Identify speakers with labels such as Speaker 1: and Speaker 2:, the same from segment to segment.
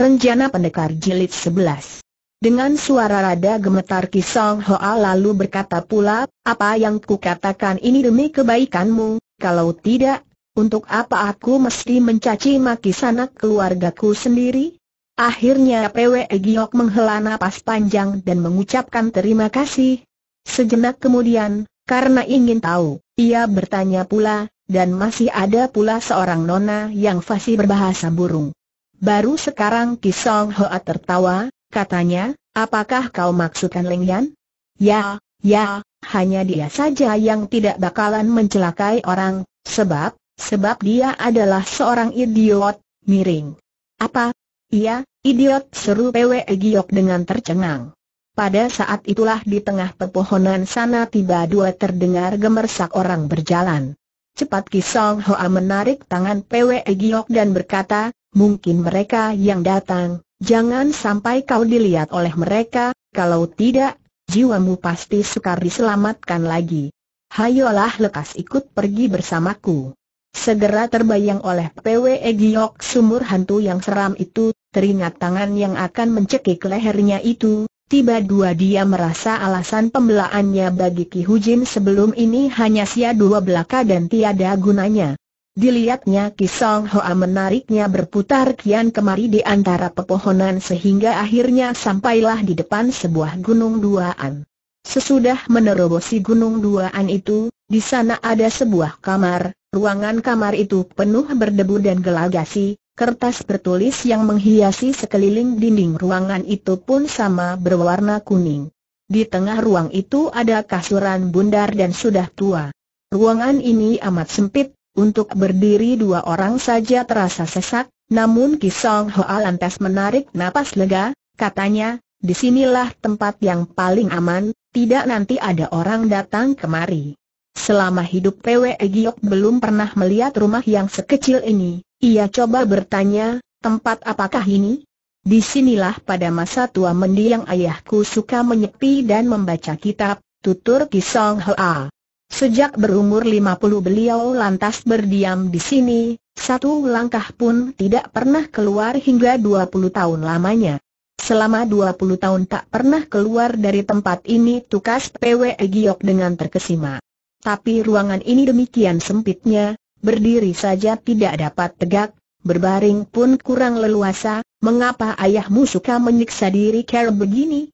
Speaker 1: Renjana Pendekar Jilid 11 Dengan suara rada gemetar Kisong Hoa lalu berkata pula, apa yang kukatakan ini demi kebaikanmu, kalau tidak, untuk apa aku mesti mencaci maki sanak keluargaku sendiri? Akhirnya PW Giok menghela napas panjang dan mengucapkan terima kasih. Sejenak kemudian, karena ingin tahu, ia bertanya pula, dan masih ada pula seorang nona yang fasih berbahasa burung. Baru sekarang Kisong Hoa tertawa, katanya, apakah kau maksudkan Leng Yan? Ya, ya, hanya dia saja yang tidak bakalan mencelakai orang, sebab, sebab dia adalah seorang idiot, miring. Apa? Iya, idiot seru Pwe Giok dengan tercengang. Pada saat itulah di tengah pepohonan sana tiba dua terdengar gemersak orang berjalan. Cepat Kisong Hoa menarik tangan Pwe Giok dan berkata, mungkin mereka yang datang, jangan sampai kau dilihat oleh mereka, kalau tidak, jiwamu pasti sukar diselamatkan lagi. Hayolah lekas ikut pergi bersamaku. Segera terbayang oleh PW Giyok sumur hantu yang seram itu, teringat tangan yang akan mencekik lehernya itu, tiba dua dia merasa alasan pembelaannya bagi Ki Hujin sebelum ini hanya sia dua belaka dan tiada gunanya. Dilihatnya Kisong Hoa menariknya berputar kian kemari di antara pepohonan sehingga akhirnya sampailah di depan sebuah gunung duaan. Sesudah menerobosi gunung duaan itu, di sana ada sebuah kamar, ruangan kamar itu penuh berdebu dan gelagasi, kertas bertulis yang menghiasi sekeliling dinding ruangan itu pun sama berwarna kuning. Di tengah ruang itu ada kasuran bundar dan sudah tua. Ruangan ini amat sempit, untuk berdiri dua orang saja terasa sesak, namun Kisong Hoa lantas menarik napas lega, katanya, disinilah tempat yang paling aman, tidak nanti ada orang datang kemari. Selama hidup Pwe Giok belum pernah melihat rumah yang sekecil ini, ia coba bertanya, tempat apakah ini? Disinilah pada masa tua mendiang ayahku suka menyepi dan membaca kitab, tutur Kisong Hoa. Sejak berumur 50 beliau lantas berdiam di sini, satu langkah pun tidak pernah keluar hingga 20 tahun lamanya. Selama 20 tahun tak pernah keluar dari tempat ini tukas PW Giok dengan terkesima. Tapi ruangan ini demikian sempitnya, berdiri saja tidak dapat tegak, berbaring pun kurang leluasa, mengapa ayahmu suka menyiksa diri kera begini?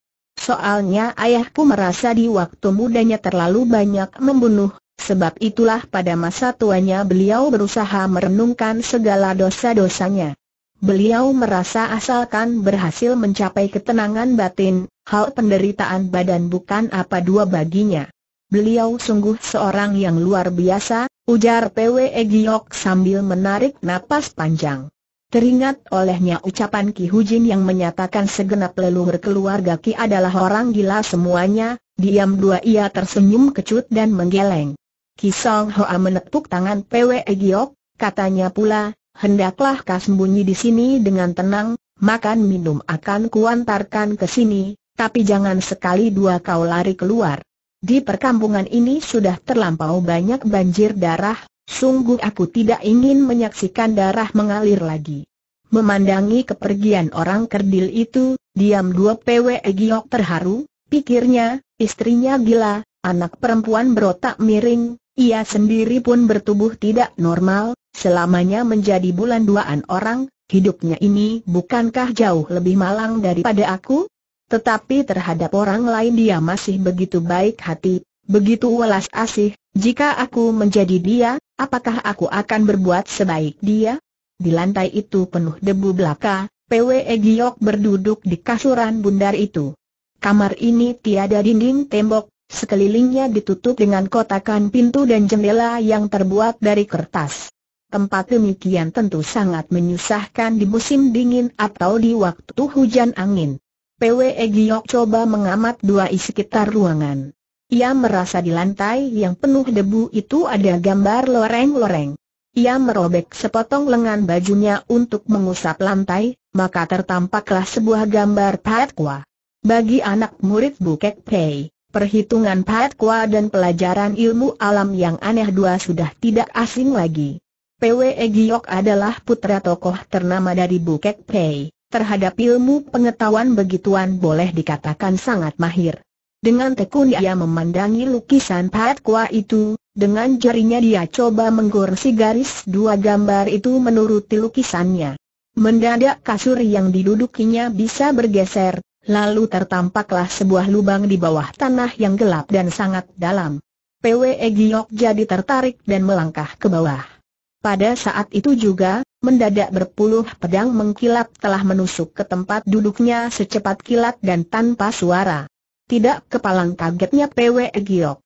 Speaker 1: Soalnya ayahku merasa di waktu mudanya terlalu banyak membunuh, sebab itulah pada masa tuanya beliau berusaha merenungkan segala dosa-dosanya. Beliau merasa asalkan berhasil mencapai ketenangan batin, hal penderitaan badan bukan apa dua baginya. Beliau sungguh seorang yang luar biasa, ujar PW Giok sambil menarik napas panjang. Teringat olehnya ucapan Ki Hujin yang menyatakan segenap leluhur keluarga Ki adalah orang gila semuanya, diam dua ia tersenyum kecut dan menggeleng. Ki Song Hoa menepuk tangan Pwe Giok, katanya pula, hendaklah kau sembunyi di sini dengan tenang, makan minum akan kuantarkan ke sini, tapi jangan sekali dua kau lari keluar. Di perkampungan ini sudah terlampau banyak banjir darah, Sungguh aku tidak ingin menyaksikan darah mengalir lagi. Memandangi kepergian orang kerdil itu, diam dua PW Giok terharu, pikirnya, istrinya gila, anak perempuan berotak miring, ia sendiri pun bertubuh tidak normal, selamanya menjadi bulan duaan orang, hidupnya ini bukankah jauh lebih malang daripada aku? Tetapi terhadap orang lain dia masih begitu baik hati, begitu welas asih, jika aku menjadi dia, apakah aku akan berbuat sebaik dia? Di lantai itu penuh debu belaka, PWE Giok berduduk di kasuran bundar itu. Kamar ini tiada dinding tembok, sekelilingnya ditutup dengan kotakan pintu dan jendela yang terbuat dari kertas. Tempat demikian tentu sangat menyusahkan di musim dingin atau di waktu hujan angin. PWE Giok coba mengamat dua isi sekitar ruangan. Ia merasa di lantai yang penuh debu itu ada gambar loreng-loreng. Ia merobek sepotong lengan bajunya untuk mengusap lantai, maka tertampaklah sebuah gambar Pat Bagi anak murid Bukek Pei, perhitungan Pat dan pelajaran ilmu alam yang aneh dua sudah tidak asing lagi. Pwe Giok adalah putra tokoh ternama dari Bukek Pei. Terhadap ilmu pengetahuan begituan boleh dikatakan sangat mahir. Dengan tekun ia memandangi lukisan Pat Kua itu, dengan jarinya dia coba menggoresi garis dua gambar itu menuruti lukisannya. Mendadak kasur yang didudukinya bisa bergeser, lalu tertampaklah sebuah lubang di bawah tanah yang gelap dan sangat dalam. PWE Giok jadi tertarik dan melangkah ke bawah. Pada saat itu juga, mendadak berpuluh pedang mengkilat telah menusuk ke tempat duduknya secepat kilat dan tanpa suara. Tidak kepalang kagetnya PW Giok.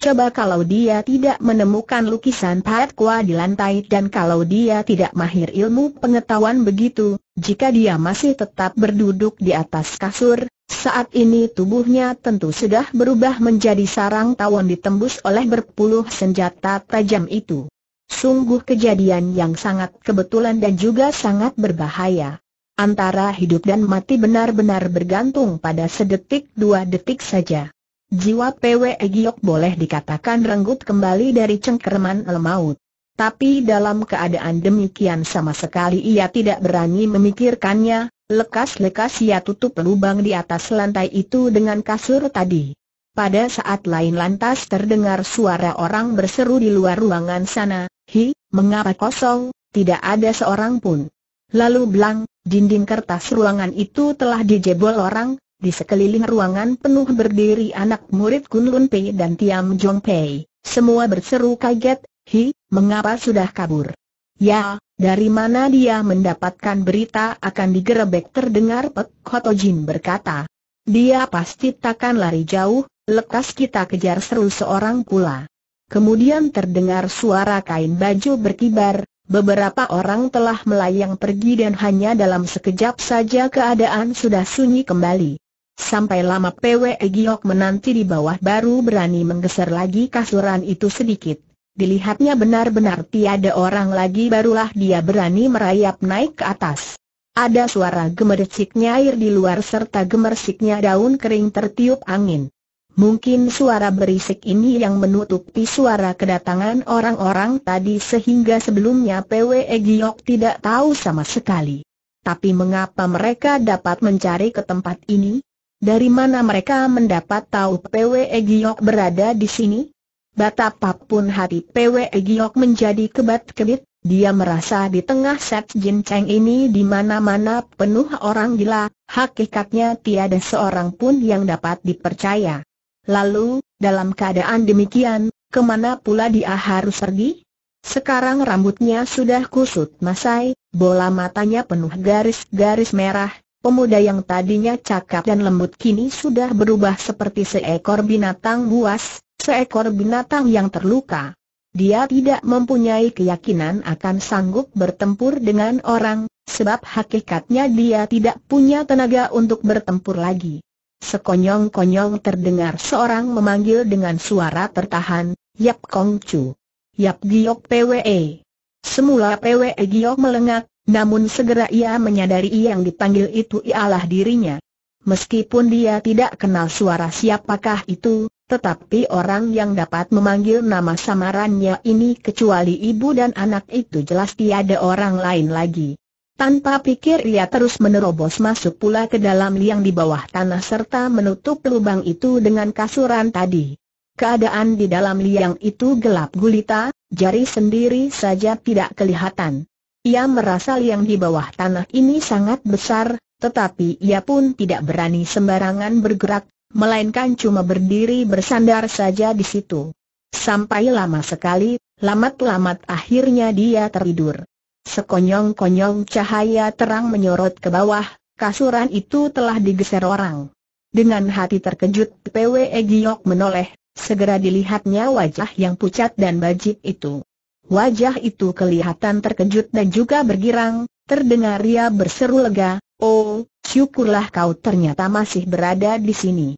Speaker 1: Coba kalau dia tidak menemukan lukisan Pat Kua di lantai dan kalau dia tidak mahir ilmu pengetahuan begitu, jika dia masih tetap berduduk di atas kasur, saat ini tubuhnya tentu sudah berubah menjadi sarang tawon ditembus oleh berpuluh senjata tajam itu. Sungguh kejadian yang sangat kebetulan dan juga sangat berbahaya antara hidup dan mati benar-benar bergantung pada sedetik dua detik saja. Jiwa PW Giok boleh dikatakan renggut kembali dari cengkerman lemahut. Tapi dalam keadaan demikian sama sekali ia tidak berani memikirkannya, lekas-lekas ia tutup lubang di atas lantai itu dengan kasur tadi. Pada saat lain lantas terdengar suara orang berseru di luar ruangan sana, Hi, mengapa kosong, tidak ada seorang pun. Lalu belang. Dinding kertas ruangan itu telah dijebol orang, di sekeliling ruangan penuh berdiri anak murid Kun Lun Pei dan Tiam Jong Pei. Semua berseru kaget, hi, mengapa sudah kabur? Ya, dari mana dia mendapatkan berita akan digerebek terdengar Pek Koto Jin berkata. Dia pasti takkan lari jauh, lekas kita kejar seru seorang pula. Kemudian terdengar suara kain baju berkibar, Beberapa orang telah melayang pergi dan hanya dalam sekejap saja keadaan sudah sunyi kembali. Sampai lama PW Giok menanti di bawah baru berani menggeser lagi kasuran itu sedikit. Dilihatnya benar-benar tiada orang lagi barulah dia berani merayap naik ke atas. Ada suara gemerciknya air di luar serta gemerciknya daun kering tertiup angin. Mungkin suara berisik ini yang menutupi suara kedatangan orang-orang tadi sehingga sebelumnya PWE Giok tidak tahu sama sekali. Tapi mengapa mereka dapat mencari ke tempat ini? Dari mana mereka mendapat tahu PWE Giok berada di sini? Betapa pun hati PWE Giok menjadi kebat-kebit, dia merasa di tengah set Cheng ini di mana-mana penuh orang gila, hakikatnya tiada seorang pun yang dapat dipercaya. Lalu, dalam keadaan demikian, kemana pula dia harus pergi? Sekarang rambutnya sudah kusut masai, bola matanya penuh garis-garis merah, pemuda yang tadinya cakap dan lembut kini sudah berubah seperti seekor binatang buas, seekor binatang yang terluka. Dia tidak mempunyai keyakinan akan sanggup bertempur dengan orang, sebab hakikatnya dia tidak punya tenaga untuk bertempur lagi. Sekonyong-konyong terdengar seorang memanggil dengan suara tertahan, Yap Kong Chu. Yap Giok PWE. Semula PWE Giok melengak, namun segera ia menyadari yang dipanggil itu ialah dirinya. Meskipun dia tidak kenal suara siapakah itu, tetapi orang yang dapat memanggil nama samarannya ini kecuali ibu dan anak itu jelas tiada orang lain lagi. Tanpa pikir ia terus menerobos masuk pula ke dalam liang di bawah tanah serta menutup lubang itu dengan kasuran tadi. Keadaan di dalam liang itu gelap gulita, jari sendiri saja tidak kelihatan. Ia merasa liang di bawah tanah ini sangat besar, tetapi ia pun tidak berani sembarangan bergerak, melainkan cuma berdiri bersandar saja di situ. Sampai lama sekali, lamat-lamat akhirnya dia tertidur. Sekonyong-konyong cahaya terang menyorot ke bawah, kasuran itu telah digeser orang. Dengan hati terkejut, PW Egyok menoleh, segera dilihatnya wajah yang pucat dan bajik itu. Wajah itu kelihatan terkejut dan juga bergirang, terdengar ia berseru lega, Oh, syukurlah kau ternyata masih berada di sini.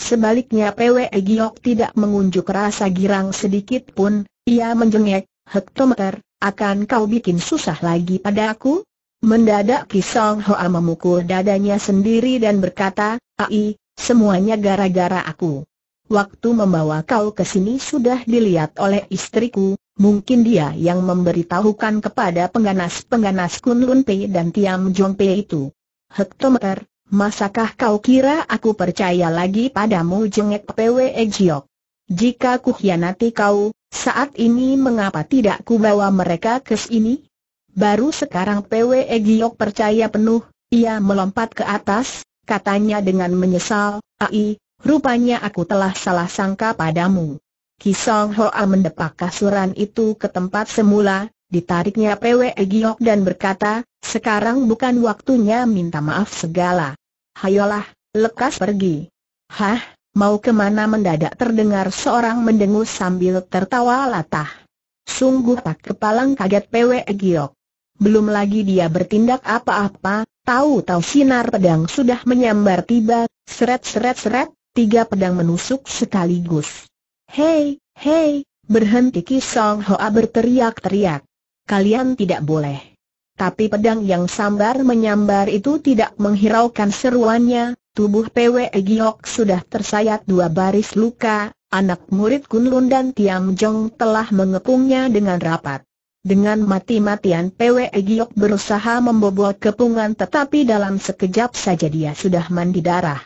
Speaker 1: Sebaliknya PW Egyok tidak mengunjuk rasa girang sedikit pun, ia menjengek, hektometer, akan kau bikin susah lagi pada aku? Mendadak Kisong Hoa memukul dadanya sendiri dan berkata, Ai, semuanya gara-gara aku. Waktu membawa kau ke sini sudah dilihat oleh istriku, mungkin dia yang memberitahukan kepada pengganas-pengganas Kun Lun Pei dan Tiam Jong Pei itu. Hektometer, masakah kau kira aku percaya lagi padamu jengek PWE Jiok? Jika kuhianati kau, saat ini mengapa tidak kubawa mereka ke sini? Baru sekarang PW Giok percaya penuh, ia melompat ke atas, katanya dengan menyesal, Ai, rupanya aku telah salah sangka padamu. Kisong Hoa mendepak kasuran itu ke tempat semula, ditariknya PW Giok dan berkata, sekarang bukan waktunya minta maaf segala. Hayolah, lekas pergi. Hah? Mau kemana mendadak terdengar seorang mendengus sambil tertawa latah. Sungguh tak kepalang kaget PW Giok. Belum lagi dia bertindak apa-apa, tahu-tahu sinar pedang sudah menyambar tiba, seret-seret-seret, tiga pedang menusuk sekaligus. Hei, hei, berhenti Kisong Hoa berteriak-teriak. Kalian tidak boleh. Tapi pedang yang sambar menyambar itu tidak menghiraukan seruannya, Tubuh PW Giok sudah tersayat dua baris luka, anak murid Kunlun dan Tiam Jong telah mengepungnya dengan rapat. Dengan mati-matian PW Giok berusaha membobol kepungan tetapi dalam sekejap saja dia sudah mandi darah.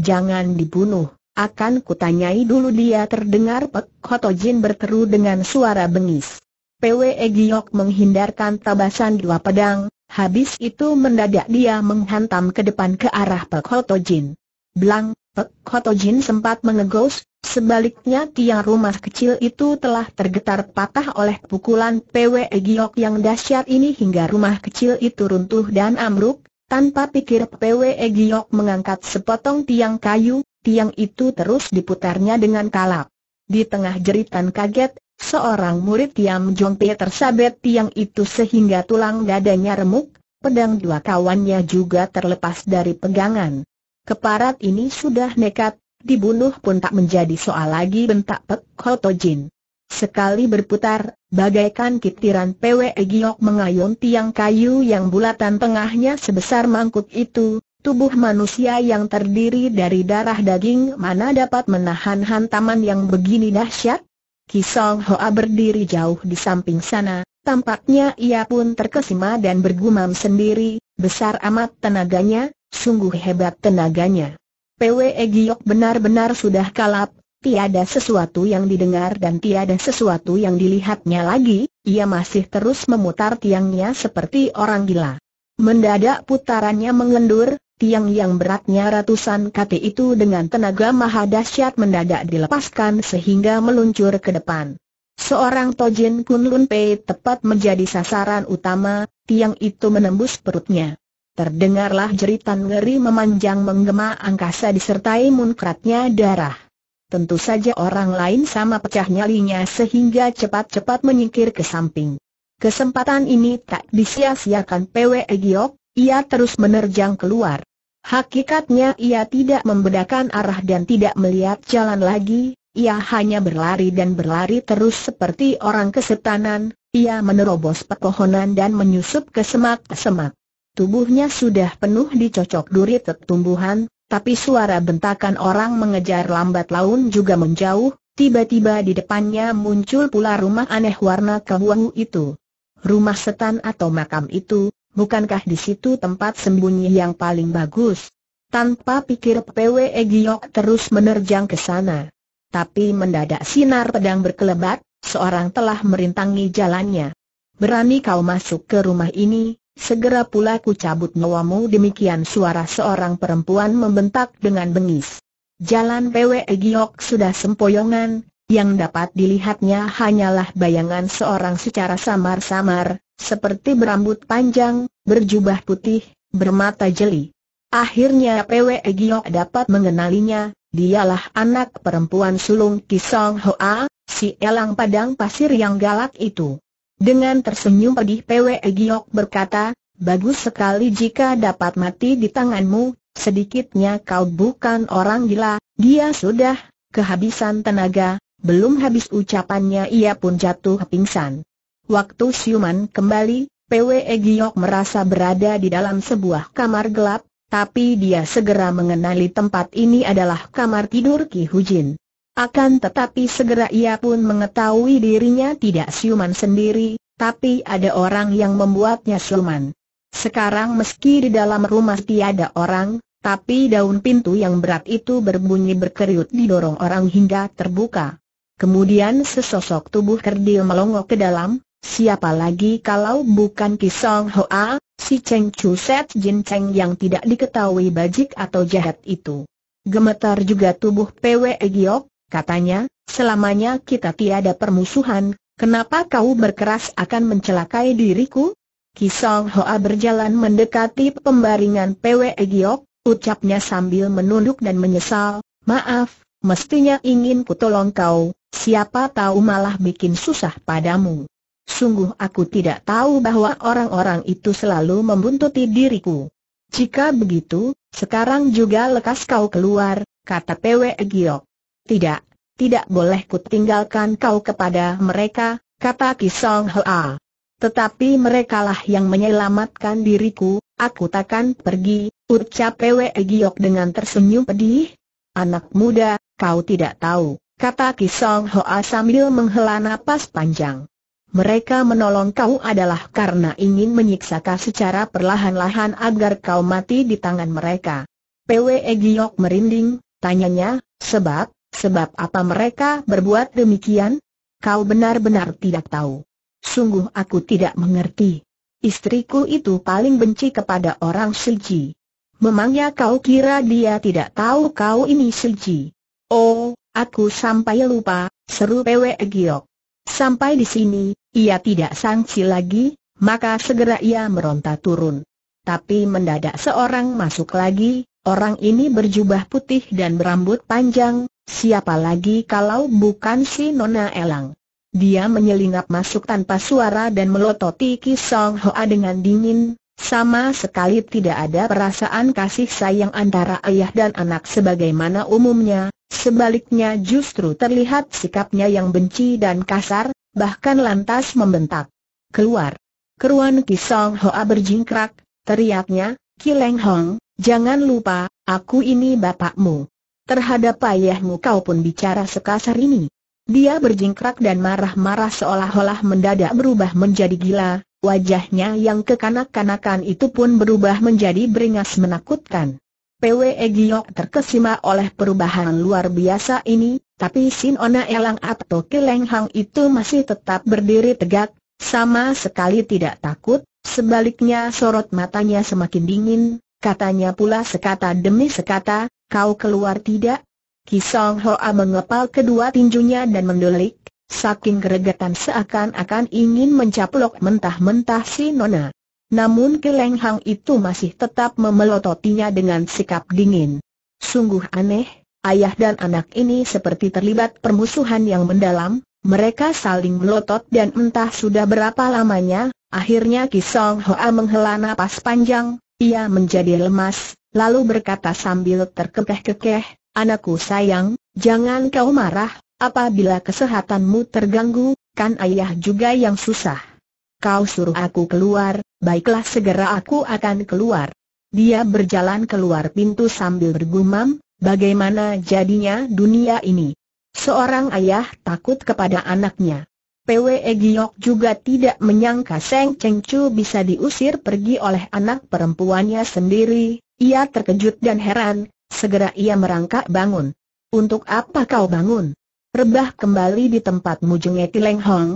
Speaker 1: Jangan dibunuh, akan kutanyai dulu dia terdengar Pek Koto Jin berteru dengan suara bengis. PW Giok menghindarkan tabasan dua pedang, Habis itu mendadak dia menghantam ke depan ke arah Pek Jin. Blang, Pek Jin sempat mengegos, sebaliknya tiang rumah kecil itu telah tergetar patah oleh pukulan PW Giok yang dahsyat ini hingga rumah kecil itu runtuh dan amruk, tanpa pikir PW Giok mengangkat sepotong tiang kayu, tiang itu terus diputarnya dengan kalap. Di tengah jeritan kaget, Seorang murid Tiam Jongpe tersabet tiang itu sehingga tulang dadanya remuk, pedang dua kawannya juga terlepas dari pegangan. Keparat ini sudah nekat, dibunuh pun tak menjadi soal lagi bentak Pek Koto Jin. Sekali berputar, bagaikan kitiran PWE Giok mengayun tiang kayu yang bulatan tengahnya sebesar mangkuk itu, tubuh manusia yang terdiri dari darah daging mana dapat menahan hantaman yang begini dahsyat? Kisong Hoa berdiri jauh di samping sana, tampaknya ia pun terkesima dan bergumam sendiri, besar amat tenaganya, sungguh hebat tenaganya. PWE Giok benar-benar sudah kalap, tiada sesuatu yang didengar dan tiada sesuatu yang dilihatnya lagi, ia masih terus memutar tiangnya seperti orang gila. Mendadak putarannya mengendur, Tiang yang beratnya ratusan kati itu dengan tenaga maha dahsyat mendadak dilepaskan sehingga meluncur ke depan. Seorang Tojin Kunlun Pei tepat menjadi sasaran utama, tiang itu menembus perutnya. Terdengarlah jeritan ngeri memanjang menggema angkasa disertai munkratnya darah. Tentu saja orang lain sama pecah nyalinya sehingga cepat-cepat menyingkir ke samping. Kesempatan ini tak disia-siakan PWE Giok, ia terus menerjang keluar. Hakikatnya ia tidak membedakan arah dan tidak melihat jalan lagi, ia hanya berlari dan berlari terus seperti orang kesetanan, ia menerobos pepohonan dan menyusup ke semak-semak. Tubuhnya sudah penuh dicocok duri tertumbuhan, tapi suara bentakan orang mengejar lambat laun juga menjauh, tiba-tiba di depannya muncul pula rumah aneh warna kehuahu itu. Rumah setan atau makam itu, bukankah di situ tempat sembunyi yang paling bagus? Tanpa pikir PWE Giok terus menerjang ke sana. Tapi mendadak sinar pedang berkelebat, seorang telah merintangi jalannya. Berani kau masuk ke rumah ini, segera pula ku cabut nyawamu demikian suara seorang perempuan membentak dengan bengis. Jalan PWE Giok sudah sempoyongan, yang dapat dilihatnya hanyalah bayangan seorang secara samar-samar, seperti berambut panjang, berjubah putih, bermata jeli. Akhirnya PWE Giok dapat mengenalinya, dialah anak perempuan sulung Kisong Hoa, si elang padang pasir yang galak itu. Dengan tersenyum pedih PWE Giok berkata, bagus sekali jika dapat mati di tanganmu, sedikitnya kau bukan orang gila, dia sudah kehabisan tenaga, belum habis ucapannya ia pun jatuh pingsan. Waktu siuman kembali, PWE Giok merasa berada di dalam sebuah kamar gelap, tapi dia segera mengenali tempat ini adalah kamar tidur Ki Hujin. Akan tetapi segera ia pun mengetahui dirinya tidak siuman sendiri, tapi ada orang yang membuatnya siuman. Sekarang meski di dalam rumah tiada orang, tapi daun pintu yang berat itu berbunyi berkeriut didorong orang hingga terbuka. Kemudian sesosok tubuh kerdil melongok ke dalam, siapa lagi kalau bukan Kisong Hoa, si Cheng Chu Set Jin Cheng yang tidak diketahui bajik atau jahat itu. Gemetar juga tubuh PW e Giok, katanya, selamanya kita tiada permusuhan, kenapa kau berkeras akan mencelakai diriku? Kisong Hoa berjalan mendekati pembaringan PW e Giok, ucapnya sambil menunduk dan menyesal, maaf, mestinya ingin kutolong kau, siapa tahu malah bikin susah padamu. Sungguh aku tidak tahu bahwa orang-orang itu selalu membuntuti diriku. Jika begitu, sekarang juga lekas kau keluar, kata Pwe Giok. Tidak, tidak boleh kutinggalkan kau kepada mereka, kata Kisong Hoa. Tetapi merekalah yang menyelamatkan diriku, aku takkan pergi, ucap Pwe Giok dengan tersenyum pedih. Anak muda, Kau tidak tahu, kata Kisong Hoa sambil menghela napas panjang. Mereka menolong kau adalah karena ingin menyiksa kau secara perlahan-lahan agar kau mati di tangan mereka. Pwe Giok merinding, tanyanya, sebab, sebab apa mereka berbuat demikian? Kau benar-benar tidak tahu. Sungguh aku tidak mengerti. Istriku itu paling benci kepada orang Silji. Memangnya kau kira dia tidak tahu kau ini Silji? Oh, aku sampai lupa, seru Pwe Giok. Sampai di sini, ia tidak sangsi lagi, maka segera ia meronta turun. Tapi mendadak seorang masuk lagi, orang ini berjubah putih dan berambut panjang, siapa lagi kalau bukan si Nona Elang. Dia menyelinap masuk tanpa suara dan melototi Ki Song Hoa dengan dingin, sama sekali tidak ada perasaan kasih sayang antara ayah dan anak sebagaimana umumnya, sebaliknya justru terlihat sikapnya yang benci dan kasar, bahkan lantas membentak. Keluar! Keruan Kisong Hoa berjingkrak, teriaknya, Kileng Hong, jangan lupa, aku ini bapakmu. Terhadap ayahmu kau pun bicara sekasar ini. Dia berjingkrak dan marah-marah seolah-olah mendadak berubah menjadi gila, Wajahnya yang kekanak-kanakan itu pun berubah menjadi beringas menakutkan. PWE Giok terkesima oleh perubahan luar biasa ini, tapi Sin Ona Elang atau Kileng itu masih tetap berdiri tegak, sama sekali tidak takut, sebaliknya sorot matanya semakin dingin, katanya pula sekata demi sekata, kau keluar tidak? Kisong Hoa mengepal kedua tinjunya dan mendelik, Saking keregetan seakan-akan ingin mencaplok mentah-mentah si Nona. Namun Keleng itu masih tetap memelototinya dengan sikap dingin. Sungguh aneh, ayah dan anak ini seperti terlibat permusuhan yang mendalam, mereka saling melotot dan entah sudah berapa lamanya, akhirnya Kisong Hoa menghela napas panjang, ia menjadi lemas, lalu berkata sambil terkekeh-kekeh, Anakku sayang, jangan kau marah, Apabila kesehatanmu terganggu, kan ayah juga yang susah. Kau suruh aku keluar, baiklah segera aku akan keluar. Dia berjalan keluar pintu sambil bergumam, bagaimana jadinya dunia ini? Seorang ayah takut kepada anaknya. PW e Giok juga tidak menyangka Seng Cheng Chu bisa diusir pergi oleh anak perempuannya sendiri, ia terkejut dan heran, segera ia merangkak bangun. Untuk apa kau bangun? rebah kembali di tempat mujungnya Tileng Hong.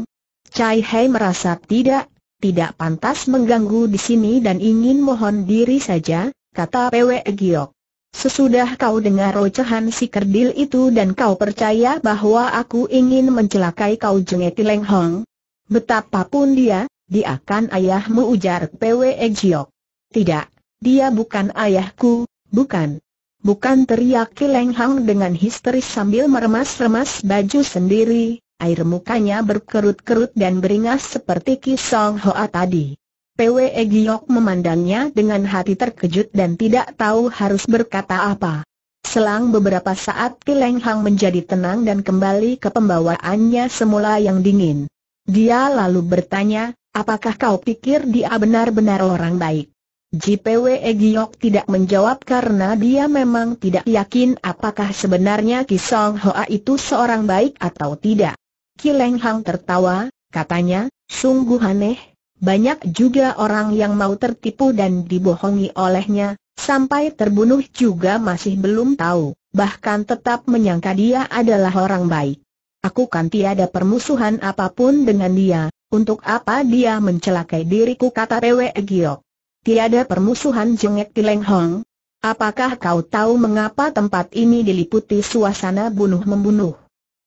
Speaker 1: Cai Hei merasa tidak, tidak pantas mengganggu di sini dan ingin mohon diri saja, kata Pwe Giok. Sesudah kau dengar rocehan si kerdil itu dan kau percaya bahwa aku ingin mencelakai kau jengeti Leng Hong? Betapapun dia, dia akan ayahmu ujar Pwe Giok. Tidak, dia bukan ayahku, bukan. Bukan teriak Kileng Hang dengan histeris sambil meremas-remas baju sendiri, air mukanya berkerut-kerut dan beringas seperti Kisong Hoa tadi. Pwe Giok memandangnya dengan hati terkejut dan tidak tahu harus berkata apa. Selang beberapa saat Kileng Hang menjadi tenang dan kembali ke pembawaannya semula yang dingin. Dia lalu bertanya, apakah kau pikir dia benar-benar orang baik? JPW Giok tidak menjawab karena dia memang tidak yakin apakah sebenarnya Kisong Hoa itu seorang baik atau tidak. Kileng Hang tertawa, katanya, sungguh aneh, banyak juga orang yang mau tertipu dan dibohongi olehnya, sampai terbunuh juga masih belum tahu, bahkan tetap menyangka dia adalah orang baik. Aku kan tiada permusuhan apapun dengan dia, untuk apa dia mencelakai diriku kata Pwe Giok. Tiada permusuhan jengek Leng Hong. Apakah kau tahu mengapa tempat ini diliputi suasana bunuh-membunuh?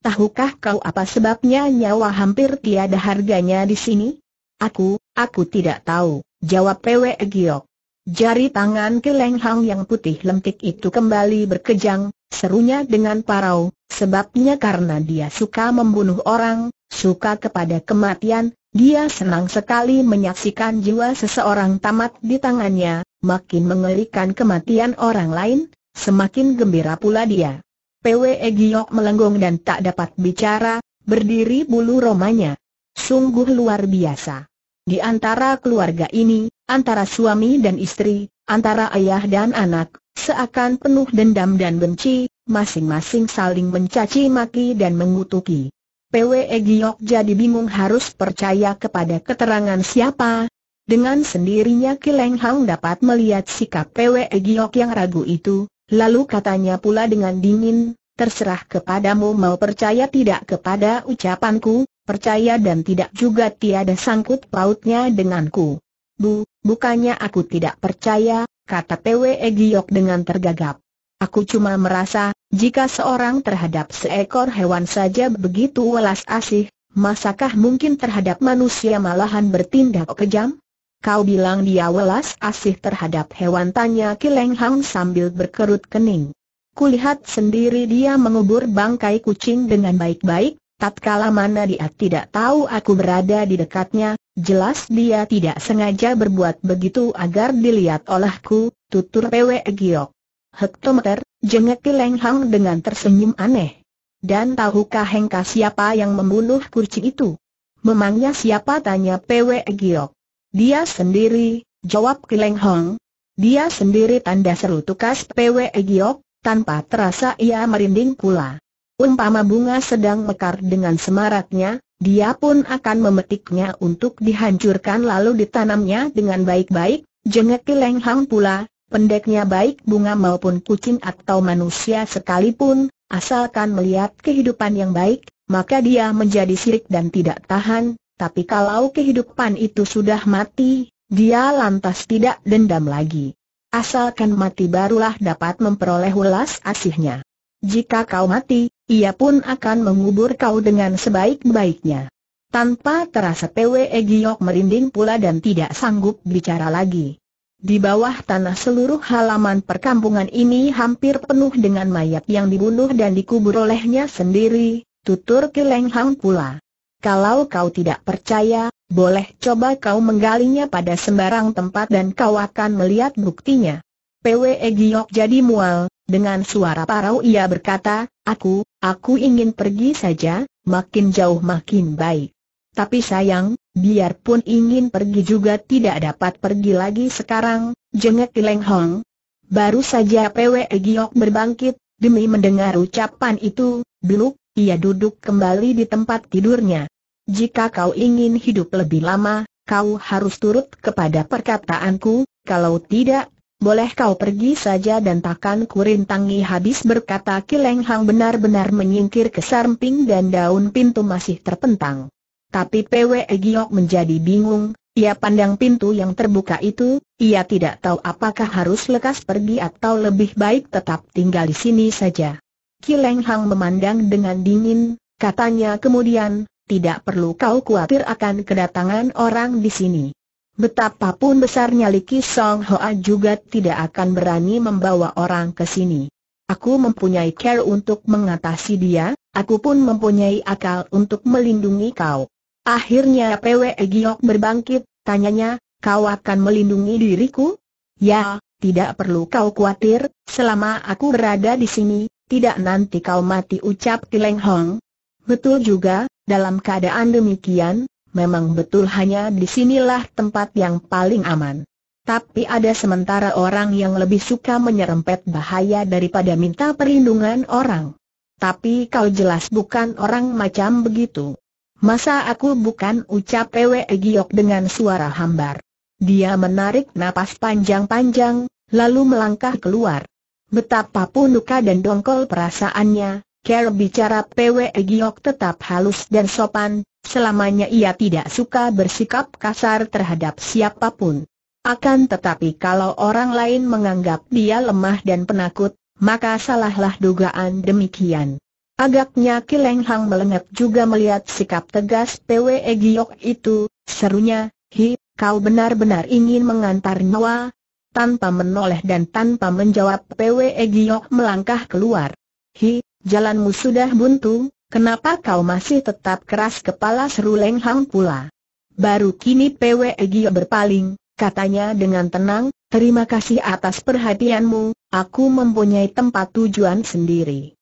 Speaker 1: Tahukah kau apa sebabnya nyawa hampir tiada harganya di sini? Aku, aku tidak tahu, jawab Pwe Giok. Jari tangan Kileng Hang yang putih lentik itu kembali berkejang, serunya dengan parau, sebabnya karena dia suka membunuh orang, suka kepada kematian, dia senang sekali menyaksikan jiwa seseorang tamat di tangannya, makin mengerikan kematian orang lain, semakin gembira pula dia. PWE Giok melenggong dan tak dapat bicara, berdiri bulu romanya. Sungguh luar biasa. Di antara keluarga ini, antara suami dan istri, antara ayah dan anak, seakan penuh dendam dan benci, masing-masing saling mencaci maki dan mengutuki. PWE Giok jadi bingung harus percaya kepada keterangan siapa. Dengan sendirinya Kileng Hang dapat melihat sikap PWE Giok yang ragu itu, lalu katanya pula dengan dingin, terserah kepadamu mau percaya tidak kepada ucapanku, percaya dan tidak juga tiada sangkut pautnya denganku. Bu, bukannya aku tidak percaya, kata PWE Giok dengan tergagap. Aku cuma merasa, jika seorang terhadap seekor hewan saja begitu welas asih, masakah mungkin terhadap manusia malahan bertindak kejam? Kau bilang dia welas asih terhadap hewan tanya Kileng Hang sambil berkerut kening. Kulihat sendiri dia mengubur bangkai kucing dengan baik-baik, tatkala mana dia tidak tahu aku berada di dekatnya, jelas dia tidak sengaja berbuat begitu agar dilihat olehku, tutur Pwe Giok. Hektometer, jengek Leng Hang dengan tersenyum aneh. Dan tahukah Hengka siapa yang membunuh kurci itu? Memangnya siapa tanya PW Giok. Dia sendiri, jawab Kileng Hang. Dia sendiri tanda seru tukas PW Giok, tanpa terasa ia merinding pula. Umpama bunga sedang mekar dengan semaraknya, dia pun akan memetiknya untuk dihancurkan lalu ditanamnya dengan baik-baik, jengek Kileng Hang pula, Pendeknya baik bunga maupun kucing atau manusia sekalipun, asalkan melihat kehidupan yang baik, maka dia menjadi sirik dan tidak tahan, tapi kalau kehidupan itu sudah mati, dia lantas tidak dendam lagi. Asalkan mati barulah dapat memperoleh ulas asihnya. Jika kau mati, ia pun akan mengubur kau dengan sebaik-baiknya. Tanpa terasa Pwe Giok merinding pula dan tidak sanggup bicara lagi. Di bawah tanah seluruh halaman perkampungan ini hampir penuh dengan mayat yang dibunuh dan dikubur olehnya sendiri, tutur Kileng pula. Kalau kau tidak percaya, boleh coba kau menggalinya pada sembarang tempat dan kau akan melihat buktinya. PWE Giok jadi mual, dengan suara parau ia berkata, aku, aku ingin pergi saja, makin jauh makin baik. Tapi sayang, Biarpun ingin pergi juga tidak dapat pergi lagi sekarang, jengek Leng Hong. Baru saja PWE Giok berbangkit, demi mendengar ucapan itu, beluk, ia duduk kembali di tempat tidurnya. Jika kau ingin hidup lebih lama, kau harus turut kepada perkataanku, kalau tidak, boleh kau pergi saja dan takkan kurintangi habis berkata Kileng Hang benar-benar menyingkir ke samping dan daun pintu masih terpentang. Tapi Pwe Giok menjadi bingung, ia pandang pintu yang terbuka itu, ia tidak tahu apakah harus lekas pergi atau lebih baik tetap tinggal di sini saja. Kileng Hang memandang dengan dingin, katanya kemudian, tidak perlu kau khawatir akan kedatangan orang di sini. Betapapun besarnya Liki Song Hoa juga tidak akan berani membawa orang ke sini. Aku mempunyai care untuk mengatasi dia, aku pun mempunyai akal untuk melindungi kau. Akhirnya PW Giok berbangkit, tanyanya, kau akan melindungi diriku? Ya, tidak perlu kau khawatir, selama aku berada di sini, tidak nanti kau mati ucap Kileng Hong. Betul juga, dalam keadaan demikian, memang betul hanya di sinilah tempat yang paling aman. Tapi ada sementara orang yang lebih suka menyerempet bahaya daripada minta perlindungan orang. Tapi kau jelas bukan orang macam begitu. Masa aku bukan ucap Pwe Giok dengan suara hambar. Dia menarik napas panjang-panjang, lalu melangkah keluar. Betapapun luka dan dongkol perasaannya, Ker bicara Pwe Giok tetap halus dan sopan, selamanya ia tidak suka bersikap kasar terhadap siapapun. Akan tetapi kalau orang lain menganggap dia lemah dan penakut, maka salahlah dugaan demikian. Agaknya Kileng Hang juga melihat sikap tegas Pwe Giok itu, serunya, Hi, kau benar-benar ingin mengantar nyawa? Tanpa menoleh dan tanpa menjawab Pwe Giok melangkah keluar. Hi, jalanmu sudah buntu, kenapa kau masih tetap keras kepala seru Leng Hang pula? Baru kini Pwe Giok berpaling, katanya dengan tenang, terima kasih atas perhatianmu, aku mempunyai tempat tujuan sendiri.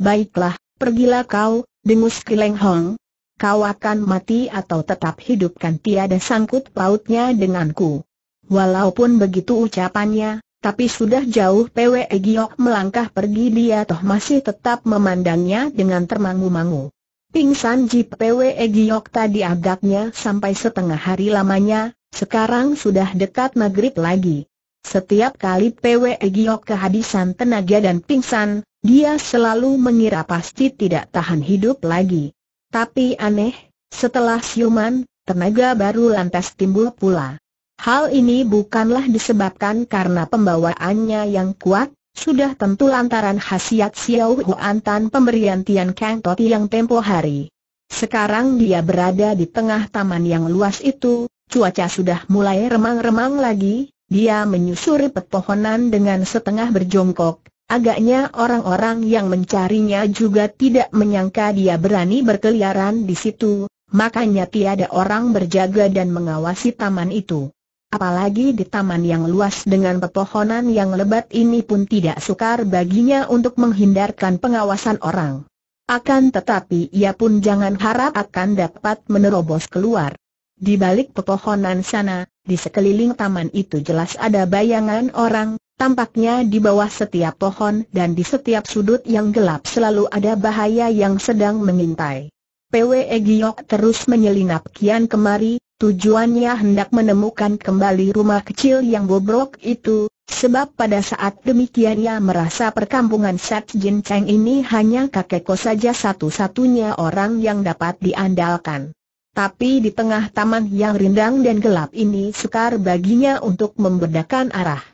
Speaker 1: Baiklah, pergilah kau, dengus Kileng Hong. Kau akan mati atau tetap hidupkan tiada sangkut pautnya denganku. Walaupun begitu ucapannya, tapi sudah jauh Pwe Giok melangkah pergi dia toh masih tetap memandangnya dengan termangu-mangu. Pingsan Ji Pwe Giok tadi agaknya sampai setengah hari lamanya, sekarang sudah dekat maghrib lagi. Setiap kali Pwe Giok kehabisan tenaga dan pingsan, dia selalu mengira pasti tidak tahan hidup lagi. Tapi aneh, setelah siuman, tenaga baru lantas timbul pula. Hal ini bukanlah disebabkan karena pembawaannya yang kuat, sudah tentu lantaran khasiat Xiao Huan pemberian Tian Kang Toti yang tempo hari. Sekarang dia berada di tengah taman yang luas itu, cuaca sudah mulai remang-remang lagi, dia menyusuri pepohonan dengan setengah berjongkok, Agaknya orang-orang yang mencarinya juga tidak menyangka dia berani berkeliaran di situ, makanya tiada orang berjaga dan mengawasi taman itu. Apalagi di taman yang luas dengan pepohonan yang lebat ini pun tidak sukar baginya untuk menghindarkan pengawasan orang. Akan tetapi ia pun jangan harap akan dapat menerobos keluar. Di balik pepohonan sana, di sekeliling taman itu jelas ada bayangan orang, Tampaknya di bawah setiap pohon dan di setiap sudut yang gelap selalu ada bahaya yang sedang mengintai. PWE Giok terus menyelinap kian kemari, tujuannya hendak menemukan kembali rumah kecil yang bobrok itu, sebab pada saat demikian ia merasa perkampungan Sat Jin Cheng ini hanya kos saja satu-satunya orang yang dapat diandalkan. Tapi di tengah taman yang rindang dan gelap ini sukar baginya untuk membedakan arah.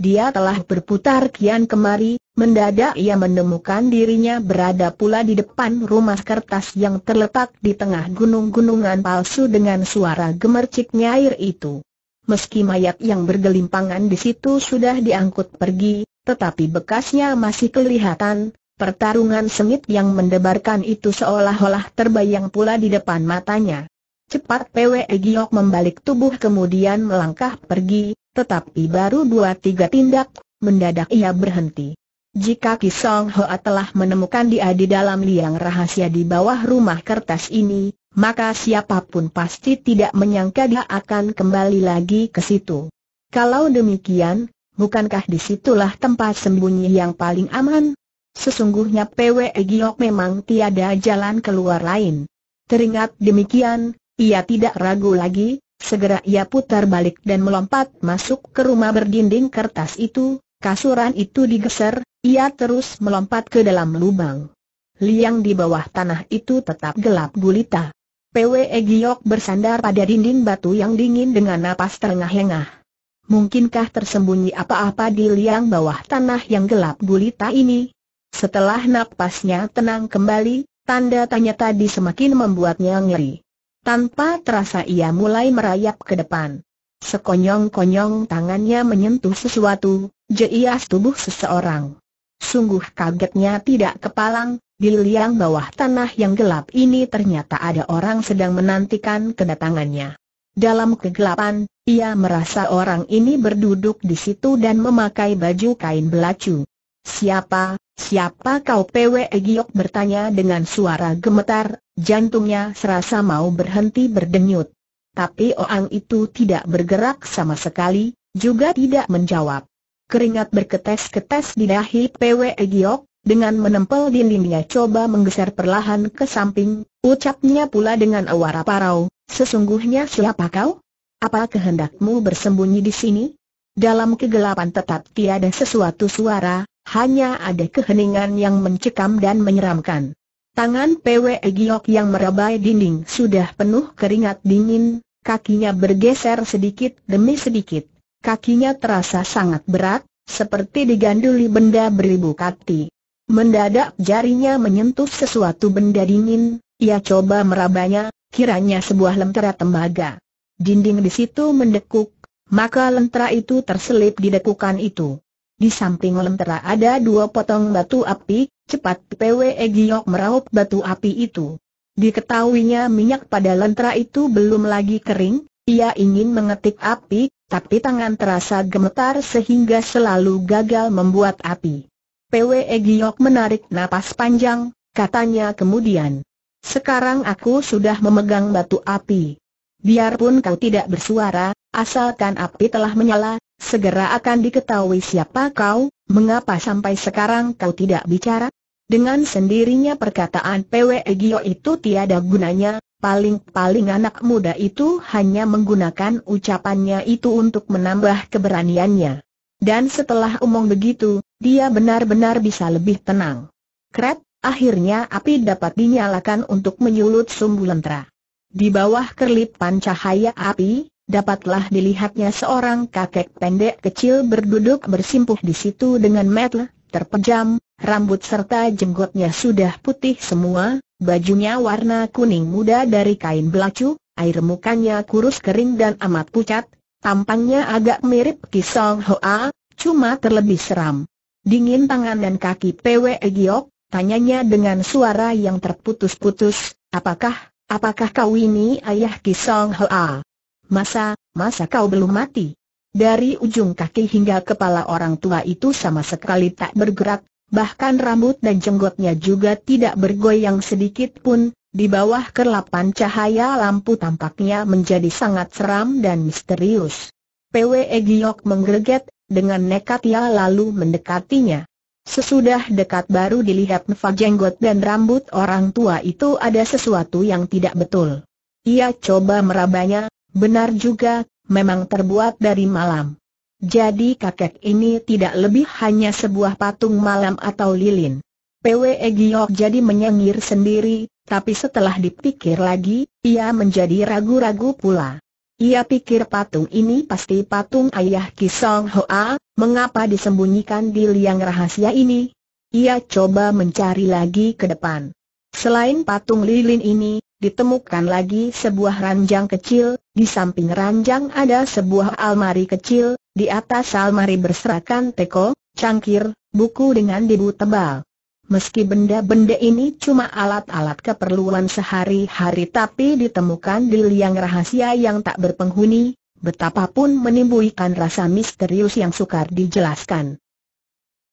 Speaker 1: Dia telah berputar kian kemari, mendadak ia menemukan dirinya berada pula di depan rumah kertas yang terletak di tengah gunung-gunungan palsu dengan suara gemercik nyair itu. Meski mayat yang bergelimpangan di situ sudah diangkut pergi, tetapi bekasnya masih kelihatan, pertarungan sengit yang mendebarkan itu seolah-olah terbayang pula di depan matanya. Cepat Pwe Giok membalik tubuh kemudian melangkah pergi, tetapi baru dua tiga tindak, mendadak ia berhenti. Jika Kisong Ho telah menemukan dia di dalam liang rahasia di bawah rumah kertas ini, maka siapapun pasti tidak menyangka dia akan kembali lagi ke situ. Kalau demikian, bukankah disitulah tempat sembunyi yang paling aman? Sesungguhnya PW Giok memang tiada jalan keluar lain. Teringat demikian, ia tidak ragu lagi, Segera ia putar balik dan melompat masuk ke rumah berdinding kertas itu, kasuran itu digeser, ia terus melompat ke dalam lubang. Liang di bawah tanah itu tetap gelap gulita. PWE Giok bersandar pada dinding batu yang dingin dengan napas terengah-engah. Mungkinkah tersembunyi apa-apa di liang bawah tanah yang gelap gulita ini? Setelah napasnya tenang kembali, tanda tanya tadi semakin membuatnya ngeri. Tanpa terasa ia mulai merayap ke depan. Sekonyong-konyong tangannya menyentuh sesuatu, jeias tubuh seseorang. Sungguh kagetnya tidak kepalang, di liang bawah tanah yang gelap ini ternyata ada orang sedang menantikan kedatangannya. Dalam kegelapan, ia merasa orang ini berduduk di situ dan memakai baju kain belacu. Siapa, Siapa kau PW Giok bertanya dengan suara gemetar, jantungnya serasa mau berhenti berdenyut. Tapi orang itu tidak bergerak sama sekali, juga tidak menjawab. Keringat berketes-ketes di dahi PW Giok, dengan menempel dindingnya coba menggeser perlahan ke samping, ucapnya pula dengan awara parau, sesungguhnya siapa kau? Apa kehendakmu bersembunyi di sini? Dalam kegelapan tetap tiada sesuatu suara, hanya ada keheningan yang mencekam dan menyeramkan. Tangan PW Giok yang merabai dinding sudah penuh keringat dingin, kakinya bergeser sedikit demi sedikit. Kakinya terasa sangat berat, seperti diganduli benda beribu kati. Mendadak jarinya menyentuh sesuatu benda dingin, ia coba merabanya, kiranya sebuah lentera tembaga. Dinding di situ mendekuk, maka lentera itu terselip di dekukan itu. Di samping lentera ada dua potong batu api, cepat PWE Giok meraup batu api itu. Diketahuinya minyak pada lentera itu belum lagi kering, ia ingin mengetik api, tapi tangan terasa gemetar sehingga selalu gagal membuat api. PWE Giok menarik napas panjang, katanya kemudian. Sekarang aku sudah memegang batu api. Biarpun kau tidak bersuara, asalkan api telah menyala, segera akan diketahui siapa kau, mengapa sampai sekarang kau tidak bicara? Dengan sendirinya perkataan PWE Gio itu tiada gunanya, paling-paling anak muda itu hanya menggunakan ucapannya itu untuk menambah keberaniannya. Dan setelah umum begitu, dia benar-benar bisa lebih tenang. Krep, akhirnya api dapat dinyalakan untuk menyulut sumbu lentera. Di bawah kerlipan cahaya api, dapatlah dilihatnya seorang kakek pendek kecil berduduk bersimpuh di situ dengan metel, terpejam, rambut serta jenggotnya sudah putih semua, bajunya warna kuning muda dari kain belacu, air mukanya kurus kering dan amat pucat, tampangnya agak mirip Kisong Hoa, cuma terlebih seram. Dingin tangan dan kaki Pwe Giok, tanyanya dengan suara yang terputus-putus, apakah Apakah kau ini ayah Kisong Hoa? Masa, masa kau belum mati? Dari ujung kaki hingga kepala orang tua itu sama sekali tak bergerak, bahkan rambut dan jenggotnya juga tidak bergoyang sedikit pun, di bawah kerlapan cahaya lampu tampaknya menjadi sangat seram dan misterius. PWE Giok menggeget, dengan nekat ia lalu mendekatinya. Sesudah dekat baru dilihat Nfa jenggot dan rambut orang tua itu ada sesuatu yang tidak betul. Ia coba merabanya, benar juga, memang terbuat dari malam. Jadi kakek ini tidak lebih hanya sebuah patung malam atau lilin. PWE Giok jadi menyengir sendiri, tapi setelah dipikir lagi, ia menjadi ragu-ragu pula. Ia pikir patung ini pasti patung ayah Kisong Hoa, mengapa disembunyikan di liang rahasia ini? Ia coba mencari lagi ke depan. Selain patung lilin ini, ditemukan lagi sebuah ranjang kecil, di samping ranjang ada sebuah almari kecil, di atas almari berserakan teko, cangkir, buku dengan debu tebal. Meski benda-benda ini cuma alat-alat keperluan sehari-hari tapi ditemukan di liang rahasia yang tak berpenghuni, betapapun menimbulkan rasa misterius yang sukar dijelaskan.